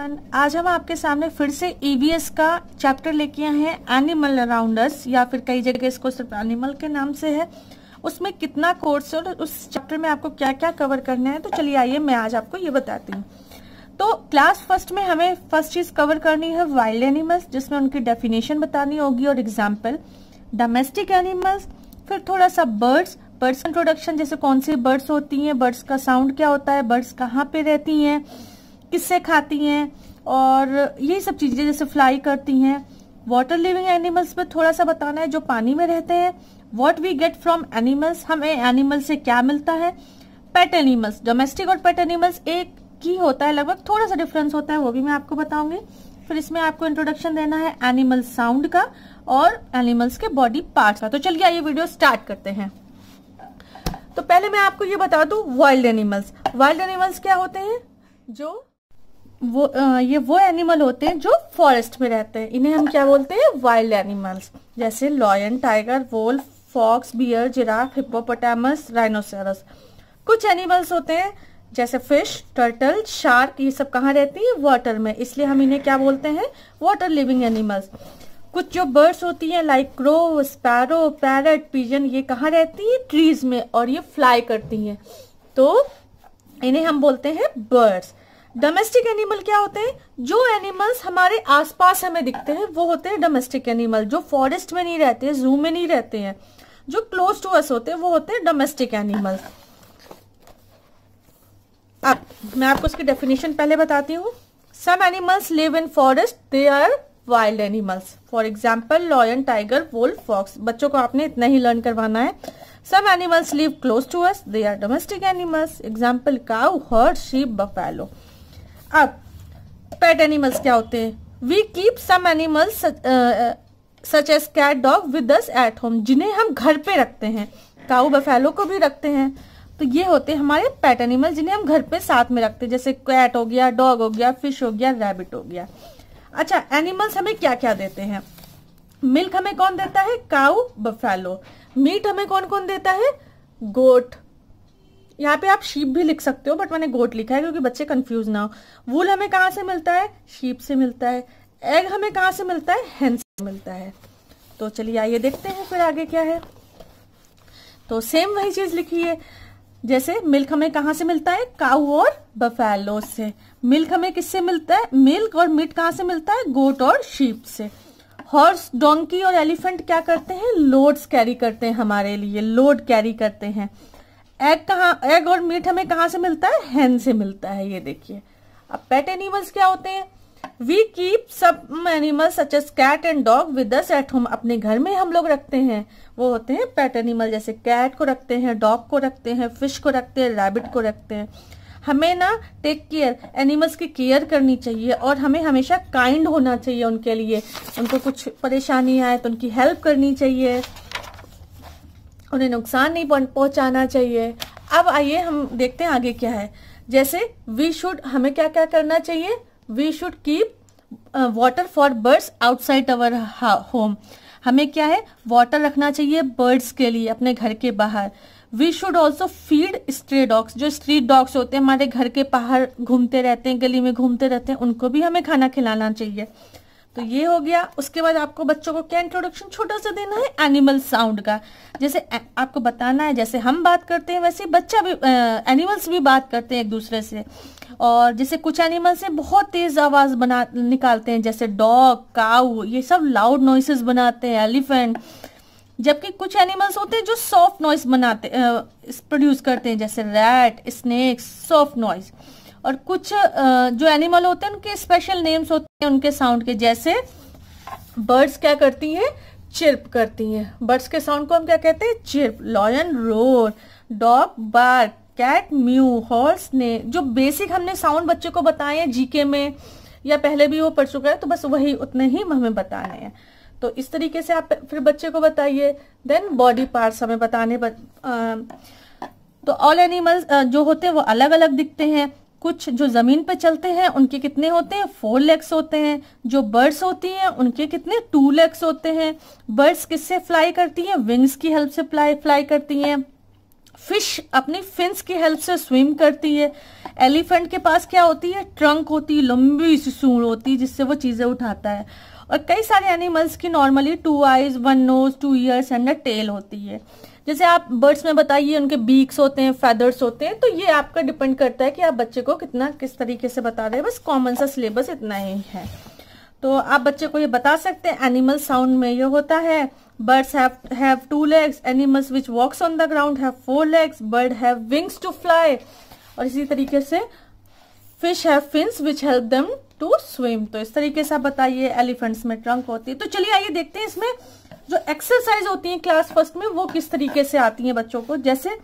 आज हम आपके सामने फिर से ईवीएस e का चैप्टर लेके आए हैं एनिमल अराउंडर्स या फिर कई जगह इसको सिर्फ एनिमल के नाम से है उसमें कितना कोर्स है और उस चैप्टर में आपको क्या क्या कवर करना है तो चलिए आइए मैं आज आपको ये बताती हूँ तो क्लास फर्स्ट में हमें फर्स्ट चीज कवर करनी है वाइल्ड एनिमल्स जिसमें उनकी डेफिनेशन बतानी होगी और एग्जाम्पल डोमेस्टिक एनिमल्स फिर थोड़ा सा बर्ड्स बर्ड्स इंट्रोडक्शन जैसे कौन सी बर्ड्स होती हैं बर्ड्स का साउंड क्या होता है बर्ड्स कहाँ पे रहती हैं किससे खाती हैं और यही सब चीज़ें जैसे फ्लाई करती हैं वाटर लिविंग एनिमल्स पर थोड़ा सा बताना है जो पानी में रहते हैं what we get from animals हमें एनिमल से क्या मिलता है पेट एनिमल्स डोमेस्टिक और पेट एनिमल्स एक ही होता है लगभग थोड़ा सा डिफरेंस होता है वो भी मैं आपको बताऊंगी फिर इसमें आपको इंट्रोडक्शन देना है एनिमल साउंड का और एनिमल्स के बॉडी पार्ट का तो चलिए आइए वीडियो स्टार्ट करते हैं तो पहले मैं आपको ये बता दू वाइल्ड एनिमल्स वाइल्ड एनिमल्स क्या होते हैं जो वो आ, ये वो एनिमल होते हैं जो फॉरेस्ट में रहते हैं इन्हें हम क्या बोलते हैं वाइल्ड एनिमल्स जैसे lion tiger wolf fox bear giraffe hippopotamus rhinoceros कुछ एनिमल्स होते हैं जैसे फिश टर्टल शार्क ये सब कहाँ रहती है वाटर में इसलिए हम इन्हें क्या बोलते हैं वाटर लिविंग एनिमल्स कुछ जो बर्ड्स होती हैं like crow sparrow parrot pigeon ये कहाँ रहती है ट्रीज में और ये फ्लाई करती हैं तो इन्हें हम बोलते हैं बर्ड्स डोमेस्टिक एनिमल क्या होते हैं जो एनिमल्स हमारे आसपास हमें दिखते हैं वो होते हैं डोमेस्टिक एनिमल जो फॉरेस्ट में नहीं रहते जू में नहीं रहते हैं जो क्लोज टू अस होते हैं वो होते हैं डोमेस्टिक एनिमल्स अब मैं आपको इसकी डेफिनेशन पहले बताती हूँ some animals live in forest they are wild animals for example lion tiger wolf fox बच्चों को आपने इतना ही लर्न करवाना है some animals live close to us they are domestic animals example cow herd sheep buffalo अब pet animals क्या होते हैं we keep some animals such as cat dog with us at home जिन्हें हम घर पे रखते हैं काऊ बफेलो को भी रखते हैं तो ये होते हैं हमारे पेट एनिमल जिन्हें हम घर पे साथ में रखते हैं जैसे कैट हो गया डॉग हो गया फिश हो गया रैबिट हो गया अच्छा एनिमल्स हमें क्या क्या देते हैं मिल्क हमें कौन देता है काऊ बफेलो मीट हमें कौन कौन देता है गोट यहाँ पे आप शीप भी लिख सकते हो बट मैंने गोट लिखा है क्योंकि बच्चे कंफ्यूज ना हो वूल हमें कहाँ से मिलता है शीप से मिलता है एग हमें कहाँ से मिलता है हेन से मिलता है तो चलिए आइए देखते हैं फिर आगे क्या है तो सेम वही चीज लिखी है जैसे मिल्क हमें कहाँ से मिलता है काउ और बफेलो से मिल्क हमें किससे मिलता है मिल्क और मीट कहाँ से मिलता है गोट और शीप से हॉर्स डोंकी और एलिफेंट क्या करते हैं लोड्स कैरी करते हैं हमारे लिए लोड कैरी करते हैं एग कहाँ एग और मीट हमें कहाँ से मिलता है हैन से मिलता है ये देखिए अब पेट एनिमल्स क्या होते हैं we keep some animals such as cat and dog with us at home अपने घर में हम लोग रखते हैं वो होते हैं पेट एनिमल जैसे कैट को रखते हैं डॉग को रखते हैं फिश को रखते हैं रैबिट को रखते हैं हमें ना टेक केयर एनिमल्स की केयर करनी चाहिए और हमें हमेशा काइंड होना चाहिए उनके लिए उनको कुछ परेशानी आए तो उनकी हेल्प करनी चाहिए उन्हें नुकसान नहीं पहुंचाना चाहिए अब आइए हम देखते हैं आगे क्या है जैसे वी शुड हमें क्या क्या करना चाहिए we should keep water for birds outside our home हमें क्या है वाटर रखना चाहिए बर्ड्स के लिए अपने घर के बाहर we should also feed stray dogs जो स्ट्रीट डॉग्स होते हैं हमारे घर के बाहर घूमते रहते हैं गली में घूमते रहते हैं उनको भी हमें खाना खिलाना चाहिए तो ये हो गया उसके बाद आपको बच्चों को क्या इंट्रोडक्शन छोटा सा देना है एनिमल साउंड का जैसे आपको बताना है जैसे हम बात करते हैं वैसे बच्चा भी एनिमल्स भी बात करते हैं एक दूसरे से और जैसे कुछ एनिमल्स हैं बहुत तेज आवाज बना निकालते हैं जैसे डॉग काउ ये सब लाउड नॉइसेस बनाते हैं एलिफेंट जबकि कुछ एनिमल्स होते हैं जो सॉफ्ट नॉइस बनाते प्रोड्यूस करते हैं जैसे रैट स्नेक सॉफ्ट नॉइस और कुछ जो एनिमल होते हैं उनके स्पेशल नेम्स होते हैं उनके साउंड के जैसे बर्ड्स क्या करती हैं चिर्प करती हैं बर्ड्स के साउंड को हम क्या कहते हैं chirp lion roar dog bark cat mew horse neigh जो बेसिक हमने साउंड बच्चे को बताए हैं जीके में या पहले भी वो पढ़ चुका है तो बस वही उतने ही हमें बताने हैं तो इस तरीके से आप फिर बच्चे को बताइए देन बॉडी पार्ट्स हमें बताने बत, आ, तो ऑल एनिमल्स जो होते हैं वो अलग अलग दिखते हैं कुछ जो ज़मीन पे चलते हैं उनके कितने होते हैं फोर लेग्स होते हैं जो बर्ड्स होती हैं उनके कितने टू लेग्स होते हैं बर्ड्स किससे फ्लाई करती हैं विंग्स की हेल्प से फ्लाई फ्लाई करती हैं फिश अपनी फिंस की हेल्प से स्विम करती है एलिफेंट के पास क्या होती है ट्रंक होती है लंबी सी सूढ़ होती है जिससे वो चीज़ें उठाता है और कई सारे एनिमल्स की normally two eyes one nose two ears and tail होती है जैसे आप बर्ड्स में बताइए उनके बीक्स होते हैं फेदर्स होते हैं तो ये आपका डिपेंड करता है कि आप बच्चे को कितना किस तरीके से बता रहे हैं बस कॉमन सा सिलेबस इतना ही है तो आप बच्चे को ये बता सकते हैं एनिमल साउंड में ये होता है birds have have two legs animals which walks on the ground have four legs bird have wings to fly और इसी तरीके से fish have fins which help them to swim तो इस तरीके से आप बताइए एलिफेंट्स में ट्रंक होती है तो चलिए आइए देखते हैं इसमें जो एक्सरसाइज होती है क्लास फर्स्ट में वो किस तरीके से आती है बच्चों को जैसे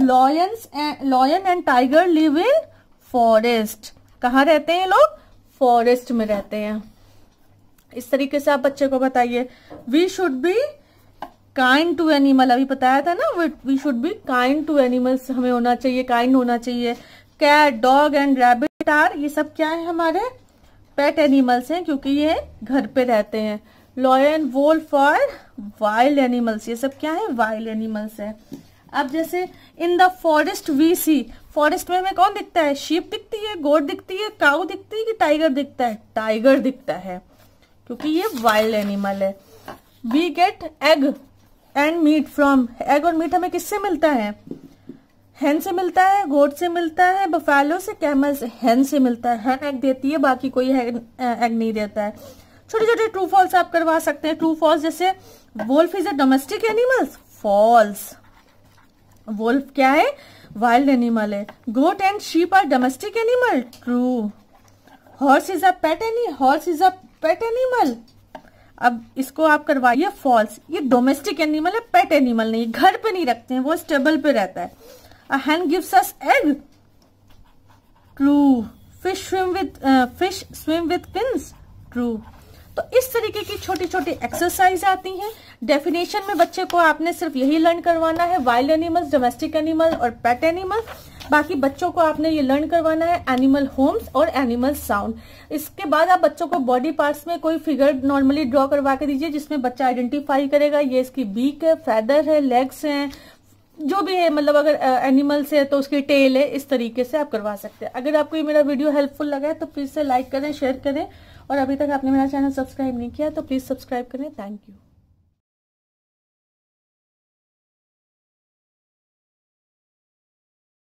lions lion and tiger live in forest कहाँ रहते हैं लोग फॉरेस्ट में रहते हैं इस तरीके से आप बच्चे को बताइए we should be kind to animal अभी बताया था ना we should be kind to animals हमें होना चाहिए काइंड होना चाहिए cat dog and rabbit are ये सब क्या है हमारे पेट एनिमल्स हैं क्योंकि ये घर पे रहते हैं लॉयन वोल्फ और वाइल्ड एनिमल्स ये सब क्या है वाइल्ड एनिमल्स है अब जैसे in the forest we see forest में हमें कौन दिखता है शीप दिखती है गोट दिखती है काउ दिखती है कि टाइगर दिखता है टाइगर दिखता है क्योंकि ये वाइल्ड एनिमल है we get egg and meat from egg और मीट हमें किससे मिलता है हैन से मिलता है गोट से मिलता है बफेलो से कैमल से हैन से मिलता है हैन एग देती है बाकी कोई एग नहीं देता है छोटे छोटे ट्रू फॉल्स आप करवा सकते हैं ट्रू फॉल्स जैसे wolf is a domestic animals false wolf क्या है वाइल्ड एनिमल है goat and sheep are domestic animal true horse is a pet any horse is a pet animal अब इसको आप करवाइए फॉल्स ये डोमेस्टिक एनिमल है पेट एनिमल नहीं घर पे नहीं रखते हैं वो स्टेबल पे रहता है a hen gives us egg true fish swim with fish swim with fins true तो इस तरीके की छोटी छोटी एक्सरसाइज आती हैं डेफिनेशन में बच्चे को आपने सिर्फ यही लर्न करवाना है वाइल्ड एनिमल्स डोमेस्टिक एनिमल और पेट एनिमल बाकी बच्चों को आपने ये लर्न करवाना है एनिमल होम्स और एनिमल साउंड इसके बाद आप बच्चों को बॉडी पार्ट्स में कोई फिगर नॉर्मली ड्रॉ करवा के दीजिए जिसमें बच्चा आइडेंटिफाई करेगा ये इसकी बीक है फैदर है लेग्स हैं जो भी है मतलब अगर एनिमल्स है तो उसकी टेल है इस तरीके से आप करवा सकते हैं अगर आपको ये मेरा वीडियो हेल्पफुल लगा है तो प्लीज़ से लाइक करें शेयर करें और अभी तक आपने मेरा चैनल सब्सक्राइब नहीं किया तो प्लीज़ सब्सक्राइब करें थैंक यू